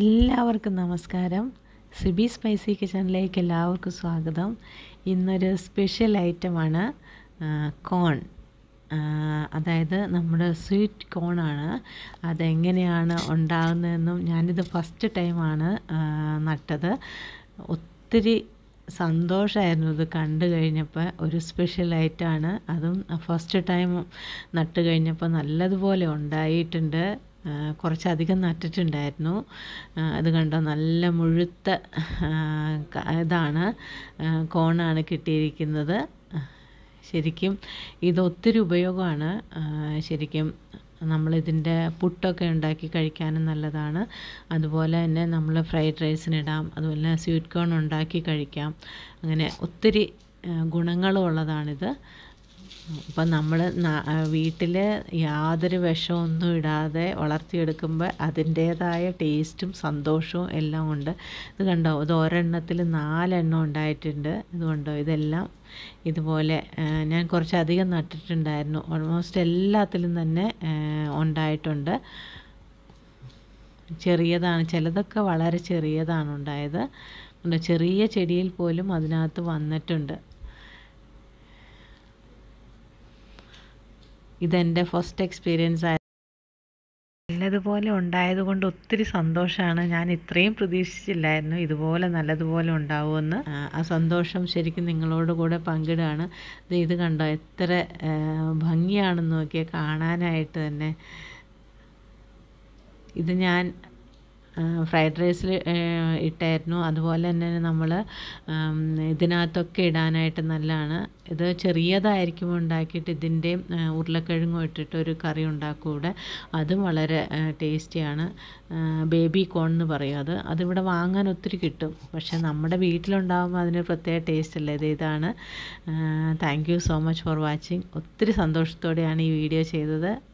എല്ലാവർക്കും നമസ്കാരം സിബി സ്പൈസി കിച്ചണിലേക്ക് എല്ലാവർക്കും സ്വാഗതം ഇന്നൊരു സ്പെഷ്യൽ ഐറ്റമാണ് കോൺ അതായത് നമ്മുടെ സ്വീറ്റ് കോണാണ് അതെങ്ങനെയാണ് ഉണ്ടാകുന്നതെന്നും ഞാനിത് ഫസ്റ്റ് ടൈമാണ് നട്ടത് ഒത്തിരി സന്തോഷമായിരുന്നു ഇത് കണ്ടു കഴിഞ്ഞപ്പോൾ ഒരു സ്പെഷ്യൽ ഐറ്റമാണ് അതും ഫസ്റ്റ് ടൈം നട്ട് കഴിഞ്ഞപ്പോൾ നല്ലതുപോലെ ഉണ്ടായിട്ടുണ്ട് കുറച്ചധികം നട്ടിട്ടുണ്ടായിരുന്നു അത് കണ്ടോ നല്ല മുഴുത്ത ഇതാണ് കോണാണ് കിട്ടിയിരിക്കുന്നത് ശരിക്കും ഇതൊത്തിരി ഉപയോഗമാണ് ശരിക്കും നമ്മളിതിൻ്റെ പുട്ടൊക്കെ ഉണ്ടാക്കി കഴിക്കാനും നല്ലതാണ് അതുപോലെ തന്നെ നമ്മൾ ഫ്രൈഡ് റൈസിനിടാം അതുപോലെ സ്വീറ്റ് കോൺ ഉണ്ടാക്കി കഴിക്കാം അങ്ങനെ ഒത്തിരി ഗുണങ്ങളുള്ളതാണിത് അപ്പം നമ്മൾ വീട്ടിൽ യാതൊരു വിഷമൊന്നും ഇടാതെ വളർത്തിയെടുക്കുമ്പോൾ അതിൻ്റേതായ ടേസ്റ്റും സന്തോഷവും എല്ലാം ഉണ്ട് ഇത് കണ്ടോ ഇത് ഒരെണ്ണത്തിൽ നാലെണ്ണം ഉണ്ടായിട്ടുണ്ട് ഇത് കണ്ടോ ഇതെല്ലാം ഇതുപോലെ ഞാൻ കുറച്ചധികം നട്ടിട്ടുണ്ടായിരുന്നു ഓൾമോസ്റ്റ് എല്ലാത്തിലും തന്നെ ഉണ്ടായിട്ടുണ്ട് ചെറിയതാണ് ചിലതൊക്കെ വളരെ ചെറിയതാണ് ഉണ്ടായത് ചെറിയ ചെടിയിൽ പോലും അതിനകത്ത് വന്നിട്ടുണ്ട് ഇതെൻ്റെ ഫസ്റ്റ് എക്സ്പീരിയൻസ് ആയിരുന്നു നല്ലതുപോലെ ഉണ്ടായതുകൊണ്ട് ഒത്തിരി സന്തോഷമാണ് ഞാൻ ഇത്രയും പ്രതീക്ഷിച്ചില്ലായിരുന്നു ഇതുപോലെ നല്ലതുപോലെ ഉണ്ടാവുമെന്ന് ആ സന്തോഷം ശരിക്കും നിങ്ങളോട് കൂടെ പങ്കിടുകയാണ് ഇത് കണ്ടോ എത്ര ഭംഗിയാണെന്ന് നോക്കിയാൽ കാണാനായിട്ട് തന്നെ ഇത് ഞാൻ ഫ്രൈഡ് റൈസിൽ ഇട്ടായിരുന്നു അതുപോലെ തന്നെ നമ്മൾ ഇതിനകത്തൊക്കെ ഇടാനായിട്ട് നല്ലതാണ് ഇത് ചെറിയതായിരിക്കും ഉണ്ടാക്കിയിട്ട് ഇതിൻ്റെ ഉരുളക്കിഴങ്ങും ഇട്ടിട്ട് ഒരു കറി ഉണ്ടാക്കൂടെ അതും വളരെ ടേസ്റ്റിയാണ് ബേബി കോൺ എന്ന് പറയും അത് അതിവിടെ വാങ്ങാൻ ഒത്തിരി കിട്ടും പക്ഷേ നമ്മുടെ വീട്ടിലുണ്ടാകുമ്പോൾ അതിന് പ്രത്യേക ടേസ്റ്റ് അല്ലേ ഇത് ഇതാണ് thank you so much for watching ഒത്തിരി സന്തോഷത്തോടെയാണ് ഈ വീഡിയോ ചെയ്തത്